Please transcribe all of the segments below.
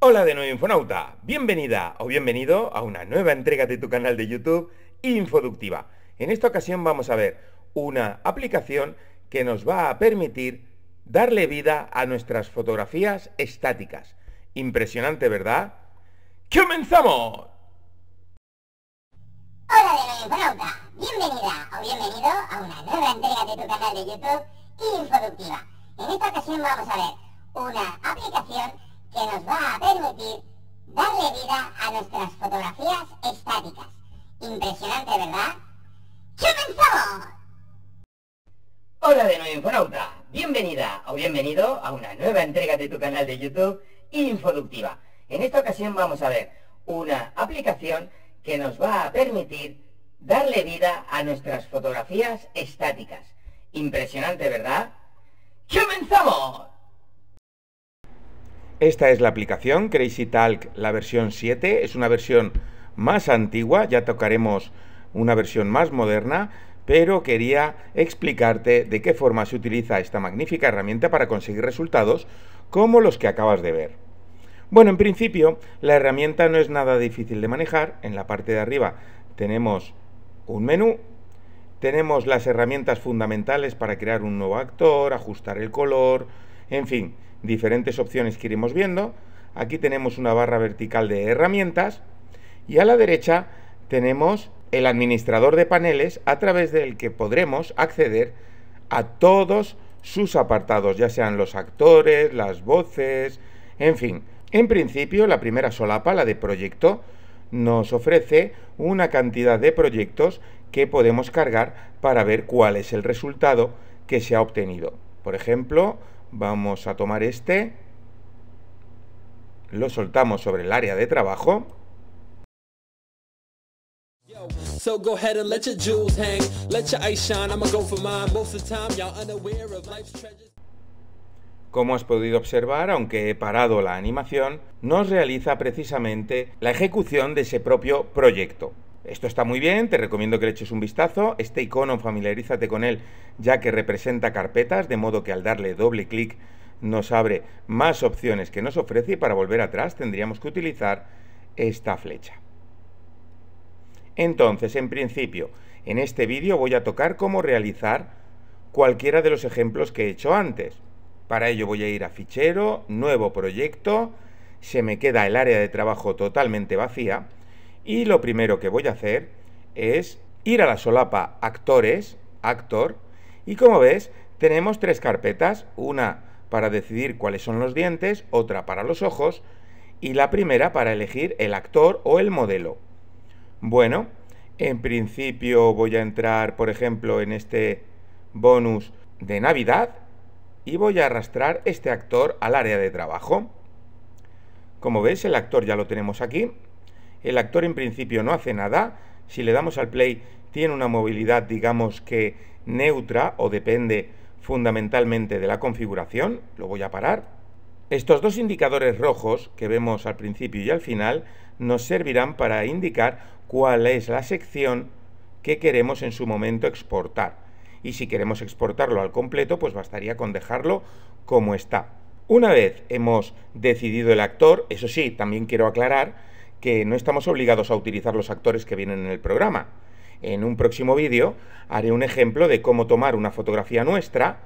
Hola de nuevo Infonauta, bienvenida o bienvenido a una nueva entrega de tu canal de YouTube Infoductiva. En esta ocasión vamos a ver una aplicación que nos va a permitir darle vida a nuestras fotografías estáticas. Impresionante, ¿verdad? ¡Comenzamos! Hola de nuevo Infonauta, bienvenida o bienvenido a una nueva entrega de tu canal de YouTube Infoductiva. En esta ocasión vamos a ver una aplicación que nos va a permitir darle vida a nuestras fotografías estáticas. Impresionante, ¿verdad? ¡Comenzamos! Hola de nuevo Infonauta, bienvenida o bienvenido a una nueva entrega de tu canal de YouTube Infoductiva. En esta ocasión vamos a ver una aplicación que nos va a permitir darle vida a nuestras fotografías estáticas. Impresionante, ¿verdad? ¡Comenzamos! Esta es la aplicación Crazy Talk, la versión 7. Es una versión más antigua, ya tocaremos una versión más moderna, pero quería explicarte de qué forma se utiliza esta magnífica herramienta para conseguir resultados como los que acabas de ver. Bueno, en principio, la herramienta no es nada difícil de manejar. En la parte de arriba tenemos un menú, tenemos las herramientas fundamentales para crear un nuevo actor, ajustar el color, en fin, diferentes opciones que iremos viendo. Aquí tenemos una barra vertical de herramientas y a la derecha tenemos el administrador de paneles a través del que podremos acceder a todos sus apartados, ya sean los actores, las voces, en fin. En principio, la primera solapa, la de proyecto, nos ofrece una cantidad de proyectos que podemos cargar para ver cuál es el resultado que se ha obtenido. Por ejemplo, Vamos a tomar este. Lo soltamos sobre el área de trabajo. Como has podido observar, aunque he parado la animación, nos realiza precisamente la ejecución de ese propio proyecto. Esto está muy bien, te recomiendo que le eches un vistazo. Este icono familiarízate con él ya que representa carpetas, de modo que al darle doble clic nos abre más opciones que nos ofrece y para volver atrás tendríamos que utilizar esta flecha. Entonces, en principio, en este vídeo voy a tocar cómo realizar cualquiera de los ejemplos que he hecho antes. Para ello voy a ir a Fichero, Nuevo Proyecto, se me queda el área de trabajo totalmente vacía y lo primero que voy a hacer es ir a la solapa Actores, Actor, y como ves, tenemos tres carpetas, una para decidir cuáles son los dientes, otra para los ojos, y la primera para elegir el actor o el modelo. Bueno, en principio voy a entrar, por ejemplo, en este bonus de Navidad y voy a arrastrar este actor al área de trabajo. Como ves el actor ya lo tenemos aquí el actor en principio no hace nada, si le damos al play tiene una movilidad digamos que neutra o depende fundamentalmente de la configuración, lo voy a parar, estos dos indicadores rojos que vemos al principio y al final nos servirán para indicar cuál es la sección que queremos en su momento exportar. Y si queremos exportarlo al completo, pues bastaría con dejarlo como está. Una vez hemos decidido el actor, eso sí, también quiero aclarar que no estamos obligados a utilizar los actores que vienen en el programa. En un próximo vídeo haré un ejemplo de cómo tomar una fotografía nuestra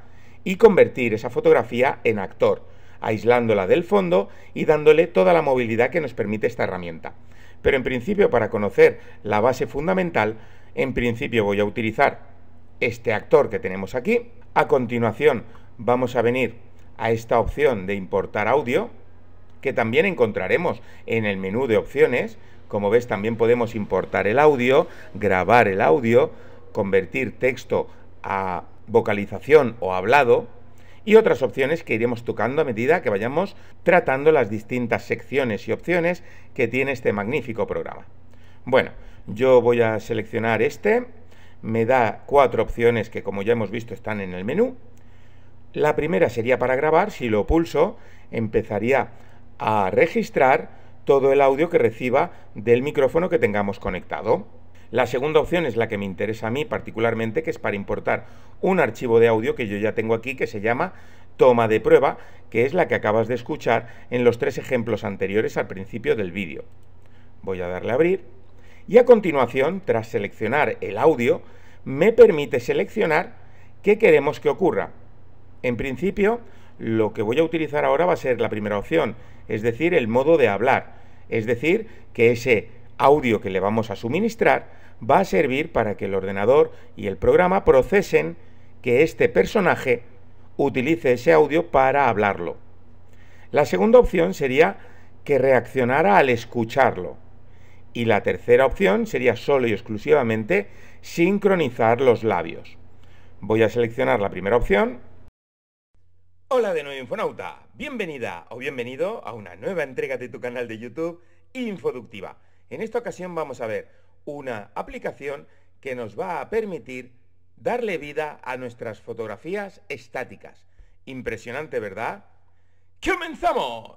y convertir esa fotografía en actor, aislándola del fondo y dándole toda la movilidad que nos permite esta herramienta. Pero en principio, para conocer la base fundamental, en principio voy a utilizar este actor que tenemos aquí. A continuación, vamos a venir a esta opción de importar audio que también encontraremos en el menú de opciones. Como ves, también podemos importar el audio, grabar el audio, convertir texto a vocalización o hablado y otras opciones que iremos tocando a medida que vayamos tratando las distintas secciones y opciones que tiene este magnífico programa. Bueno, yo voy a seleccionar este, me da cuatro opciones que como ya hemos visto están en el menú. La primera sería para grabar, si lo pulso empezaría a registrar todo el audio que reciba del micrófono que tengamos conectado. La segunda opción es la que me interesa a mí particularmente, que es para importar un archivo de audio que yo ya tengo aquí que se llama toma de prueba, que es la que acabas de escuchar en los tres ejemplos anteriores al principio del vídeo. Voy a darle a abrir y a continuación, tras seleccionar el audio, me permite seleccionar qué queremos que ocurra. En principio, lo que voy a utilizar ahora va a ser la primera opción, es decir, el modo de hablar. Es decir, que ese audio que le vamos a suministrar va a servir para que el ordenador y el programa procesen que este personaje utilice ese audio para hablarlo. La segunda opción sería que reaccionara al escucharlo. Y la tercera opción sería solo y exclusivamente sincronizar los labios. Voy a seleccionar la primera opción Hola de nuevo Infonauta, bienvenida o bienvenido a una nueva entrega de tu canal de YouTube Infoductiva. En esta ocasión vamos a ver una aplicación que nos va a permitir darle vida a nuestras fotografías estáticas. Impresionante, ¿verdad? ¡Comenzamos!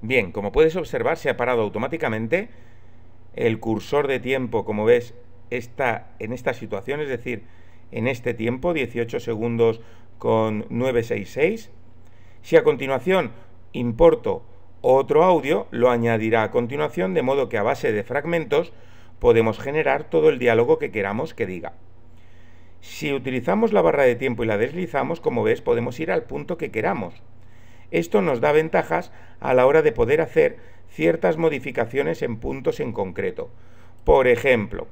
Bien, como puedes observar se ha parado automáticamente el cursor de tiempo, como ves, está en esta situación, es decir, en este tiempo, 18 segundos con 966. Si a continuación importo otro audio, lo añadirá a continuación, de modo que a base de fragmentos podemos generar todo el diálogo que queramos que diga. Si utilizamos la barra de tiempo y la deslizamos, como ves, podemos ir al punto que queramos. Esto nos da ventajas a la hora de poder hacer ciertas modificaciones en puntos en concreto. Por ejemplo,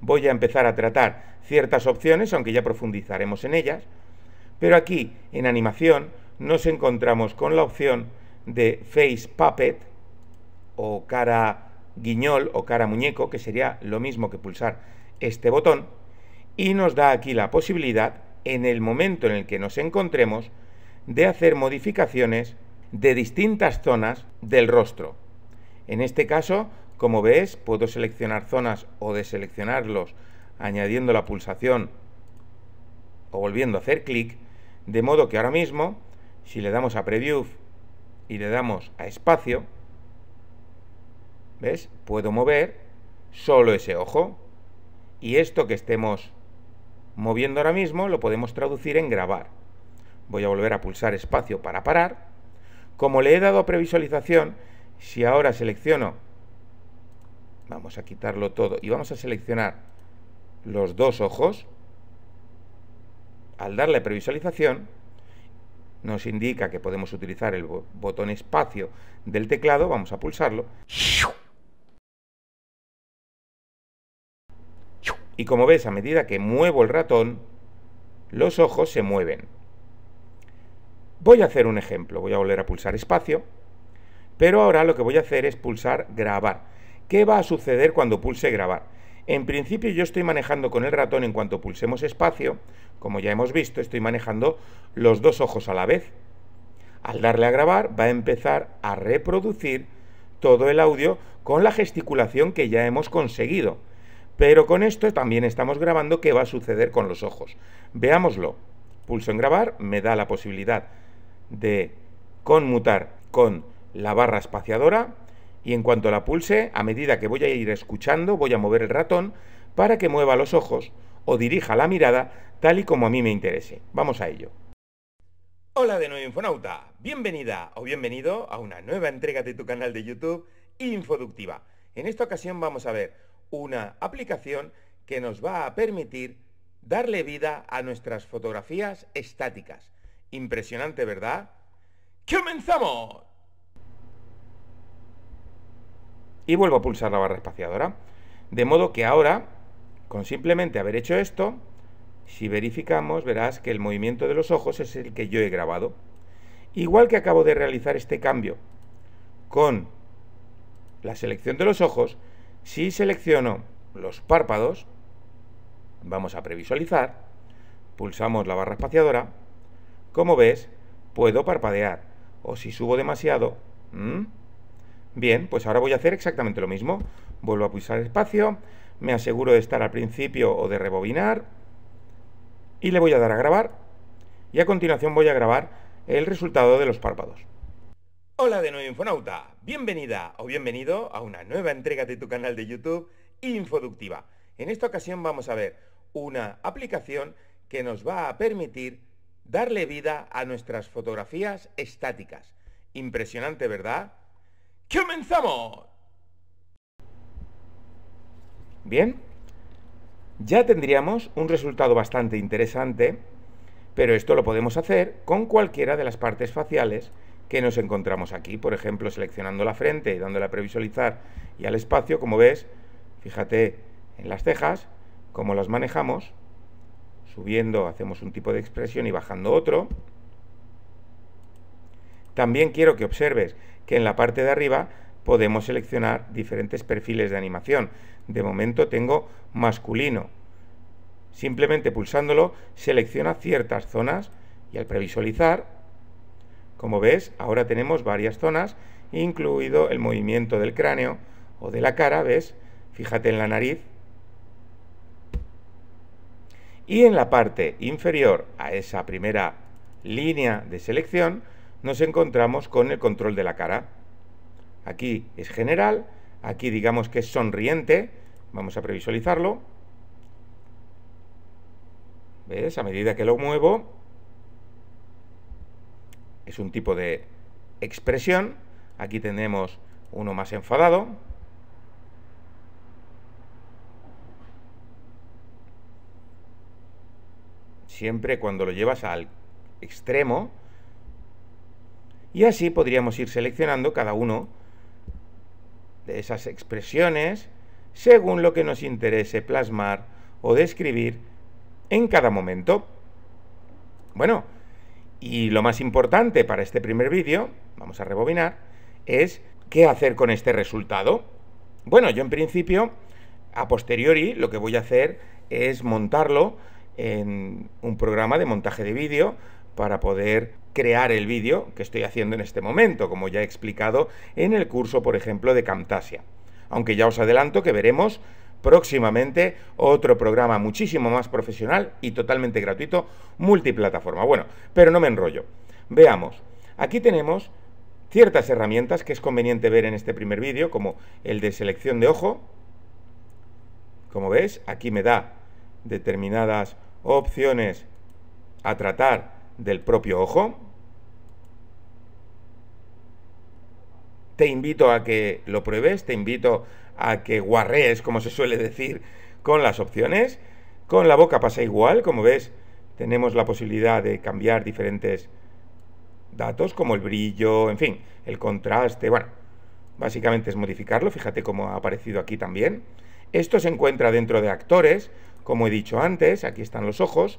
voy a empezar a tratar ciertas opciones, aunque ya profundizaremos en ellas, pero aquí, en animación, nos encontramos con la opción de Face Puppet o cara guiñol o cara muñeco, que sería lo mismo que pulsar este botón, y nos da aquí la posibilidad, en el momento en el que nos encontremos, de hacer modificaciones de distintas zonas del rostro. En este caso, como ves, puedo seleccionar zonas o deseleccionarlos añadiendo la pulsación o volviendo a hacer clic de modo que ahora mismo, si le damos a Preview y le damos a Espacio, ¿ves? Puedo mover solo ese ojo. Y esto que estemos moviendo ahora mismo lo podemos traducir en grabar. Voy a volver a pulsar espacio para parar. Como le he dado a previsualización, si ahora selecciono, vamos a quitarlo todo y vamos a seleccionar los dos ojos, al darle previsualización, nos indica que podemos utilizar el botón espacio del teclado, vamos a pulsarlo. Y como ves, a medida que muevo el ratón, los ojos se mueven. Voy a hacer un ejemplo, voy a volver a pulsar espacio, pero ahora lo que voy a hacer es pulsar grabar. ¿Qué va a suceder cuando pulse grabar? En principio yo estoy manejando con el ratón en cuanto pulsemos espacio, como ya hemos visto, estoy manejando los dos ojos a la vez. Al darle a grabar va a empezar a reproducir todo el audio con la gesticulación que ya hemos conseguido. Pero con esto también estamos grabando qué va a suceder con los ojos. Veámoslo. Pulso en grabar, me da la posibilidad de conmutar con la barra espaciadora y en cuanto la pulse, a medida que voy a ir escuchando, voy a mover el ratón para que mueva los ojos o dirija la mirada tal y como a mí me interese. Vamos a ello. Hola de nuevo Infonauta, bienvenida o bienvenido a una nueva entrega de tu canal de YouTube Infoductiva. En esta ocasión vamos a ver una aplicación que nos va a permitir darle vida a nuestras fotografías estáticas. Impresionante, ¿verdad? ¡Comenzamos! y vuelvo a pulsar la barra espaciadora. De modo que ahora, con simplemente haber hecho esto, si verificamos verás que el movimiento de los ojos es el que yo he grabado. Igual que acabo de realizar este cambio con la selección de los ojos, si selecciono los párpados, vamos a previsualizar, pulsamos la barra espaciadora, como ves, puedo parpadear, o si subo demasiado, Bien, pues ahora voy a hacer exactamente lo mismo. Vuelvo a pulsar espacio, me aseguro de estar al principio o de rebobinar y le voy a dar a grabar y a continuación voy a grabar el resultado de los párpados. Hola de nuevo Infonauta, bienvenida o bienvenido a una nueva entrega de tu canal de YouTube Infoductiva. En esta ocasión vamos a ver una aplicación que nos va a permitir darle vida a nuestras fotografías estáticas. Impresionante, ¿verdad? ¡Comenzamos! Bien, ya tendríamos un resultado bastante interesante, pero esto lo podemos hacer con cualquiera de las partes faciales que nos encontramos aquí. Por ejemplo, seleccionando la frente y dándole a previsualizar y al espacio, como ves, fíjate en las cejas, cómo las manejamos. Subiendo hacemos un tipo de expresión y bajando otro. También quiero que observes que en la parte de arriba podemos seleccionar diferentes perfiles de animación. De momento tengo masculino. Simplemente pulsándolo selecciona ciertas zonas y al previsualizar, como ves, ahora tenemos varias zonas, incluido el movimiento del cráneo o de la cara, ¿ves? Fíjate en la nariz. Y en la parte inferior a esa primera línea de selección, nos encontramos con el control de la cara. Aquí es general, aquí digamos que es sonriente, vamos a previsualizarlo. ¿Ves? A medida que lo muevo, es un tipo de expresión. Aquí tenemos uno más enfadado. Siempre cuando lo llevas al extremo, y así podríamos ir seleccionando cada uno de esas expresiones según lo que nos interese plasmar o describir en cada momento. Bueno, y lo más importante para este primer vídeo, vamos a rebobinar, es qué hacer con este resultado. Bueno, yo en principio, a posteriori, lo que voy a hacer es montarlo en un programa de montaje de vídeo para poder crear el vídeo que estoy haciendo en este momento, como ya he explicado en el curso, por ejemplo, de Camtasia. Aunque ya os adelanto que veremos próximamente otro programa muchísimo más profesional y totalmente gratuito, multiplataforma. Bueno, pero no me enrollo. Veamos, aquí tenemos ciertas herramientas que es conveniente ver en este primer vídeo, como el de selección de ojo. Como ves aquí me da determinadas opciones a tratar del propio ojo. Te invito a que lo pruebes, te invito a que guarrees, como se suele decir, con las opciones. Con la boca pasa igual, como ves, tenemos la posibilidad de cambiar diferentes datos, como el brillo, en fin, el contraste, bueno, básicamente es modificarlo, fíjate cómo ha aparecido aquí también. Esto se encuentra dentro de actores, como he dicho antes, aquí están los ojos,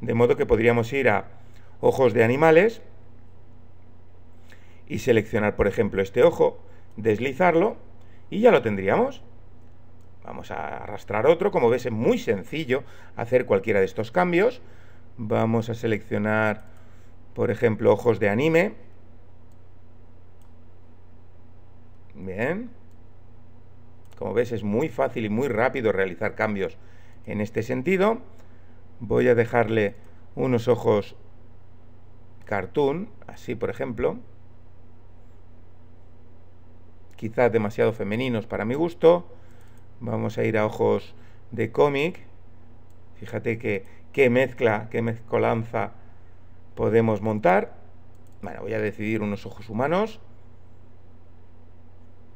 de modo que podríamos ir a ojos de animales y seleccionar, por ejemplo, este ojo, deslizarlo y ya lo tendríamos. Vamos a arrastrar otro, como ves es muy sencillo hacer cualquiera de estos cambios. Vamos a seleccionar, por ejemplo, ojos de anime. Bien. Como ves es muy fácil y muy rápido realizar cambios en este sentido. Voy a dejarle unos ojos cartoon, así por ejemplo, quizás demasiado femeninos para mi gusto. Vamos a ir a ojos de cómic. Fíjate que, qué mezcla, qué mezcolanza podemos montar. Bueno, voy a decidir unos ojos humanos.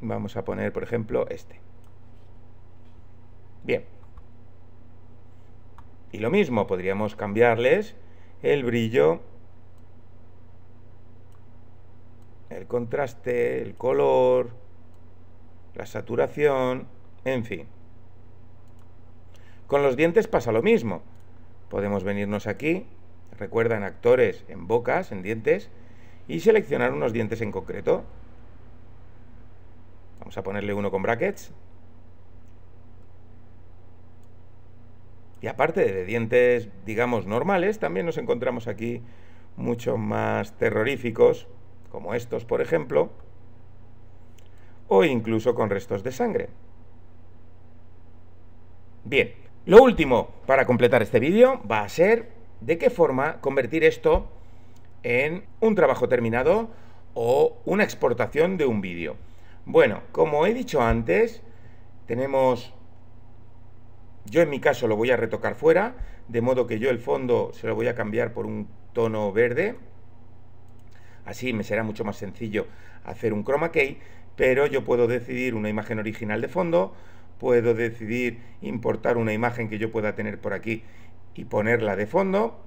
Vamos a poner, por ejemplo, este. Bien. Y lo mismo, podríamos cambiarles el brillo el contraste, el color, la saturación, en fin. Con los dientes pasa lo mismo. Podemos venirnos aquí, recuerdan actores en bocas, en dientes, y seleccionar unos dientes en concreto. Vamos a ponerle uno con brackets. Y aparte de dientes, digamos, normales, también nos encontramos aquí muchos más terroríficos, como estos por ejemplo, o incluso con restos de sangre. Bien, lo último para completar este vídeo va a ser de qué forma convertir esto en un trabajo terminado o una exportación de un vídeo. Bueno, como he dicho antes, tenemos... Yo en mi caso lo voy a retocar fuera, de modo que yo el fondo se lo voy a cambiar por un tono verde, Así me será mucho más sencillo hacer un chroma key, pero yo puedo decidir una imagen original de fondo, puedo decidir importar una imagen que yo pueda tener por aquí y ponerla de fondo,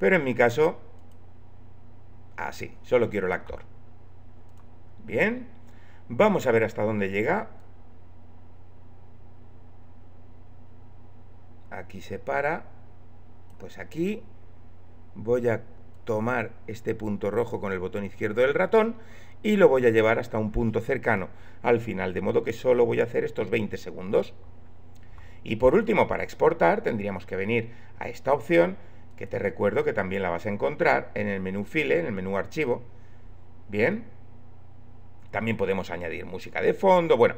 pero en mi caso, así, solo quiero el actor. Bien, vamos a ver hasta dónde llega. Aquí se para, pues aquí voy a tomar este punto rojo con el botón izquierdo del ratón y lo voy a llevar hasta un punto cercano al final, de modo que solo voy a hacer estos 20 segundos. Y por último, para exportar tendríamos que venir a esta opción, que te recuerdo que también la vas a encontrar en el menú File, en el menú Archivo. Bien. También podemos añadir música de fondo. Bueno,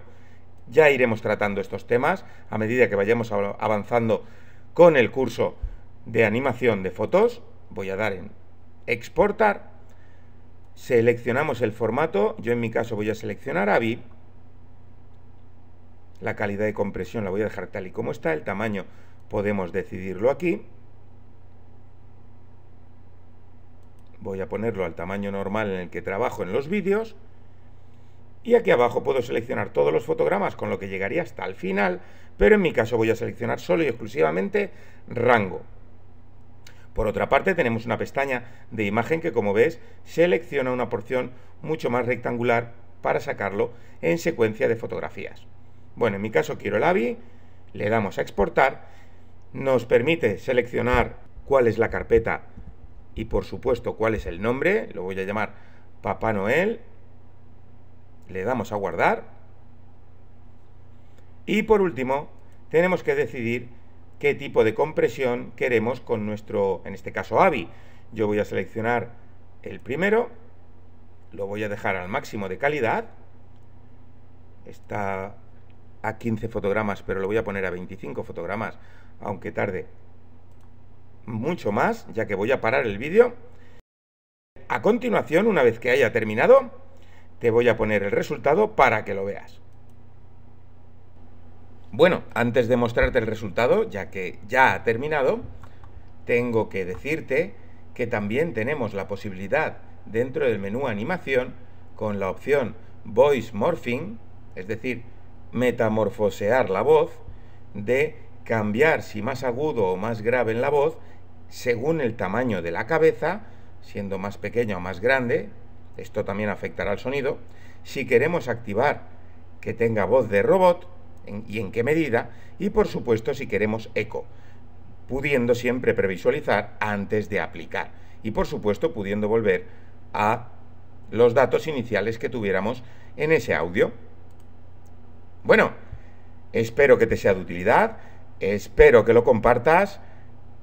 ya iremos tratando estos temas a medida que vayamos avanzando con el curso de animación de fotos. Voy a dar en exportar, seleccionamos el formato, yo en mi caso voy a seleccionar AVI, la calidad de compresión la voy a dejar tal y como está, el tamaño podemos decidirlo aquí, voy a ponerlo al tamaño normal en el que trabajo en los vídeos, y aquí abajo puedo seleccionar todos los fotogramas con lo que llegaría hasta el final, pero en mi caso voy a seleccionar solo y exclusivamente rango. Por otra parte, tenemos una pestaña de imagen que, como ves, selecciona una porción mucho más rectangular para sacarlo en secuencia de fotografías. Bueno, en mi caso quiero el AVI, le damos a exportar, nos permite seleccionar cuál es la carpeta y por supuesto cuál es el nombre, lo voy a llamar Papá Noel, le damos a guardar y por último tenemos que decidir qué tipo de compresión queremos con nuestro, en este caso, AVI. Yo voy a seleccionar el primero, lo voy a dejar al máximo de calidad, está a 15 fotogramas, pero lo voy a poner a 25 fotogramas, aunque tarde mucho más, ya que voy a parar el vídeo. A continuación, una vez que haya terminado, te voy a poner el resultado para que lo veas. Bueno, antes de mostrarte el resultado, ya que ya ha terminado, tengo que decirte que también tenemos la posibilidad dentro del menú animación con la opción Voice Morphing, es decir, metamorfosear la voz, de cambiar si más agudo o más grave en la voz según el tamaño de la cabeza, siendo más pequeña o más grande, esto también afectará al sonido. Si queremos activar que tenga voz de robot, y en qué medida, y por supuesto si queremos eco, pudiendo siempre previsualizar antes de aplicar, y por supuesto pudiendo volver a los datos iniciales que tuviéramos en ese audio. Bueno, espero que te sea de utilidad, espero que lo compartas,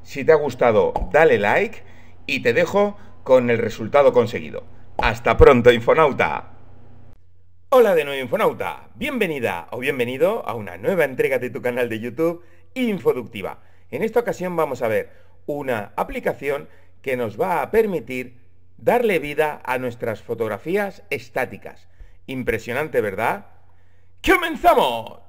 si te ha gustado dale like y te dejo con el resultado conseguido. Hasta pronto, infonauta. Hola de nuevo Infonauta, bienvenida o bienvenido a una nueva entrega de tu canal de YouTube Infoductiva. En esta ocasión vamos a ver una aplicación que nos va a permitir darle vida a nuestras fotografías estáticas. Impresionante, ¿verdad? ¡Comenzamos!